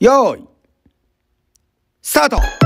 よーいスタート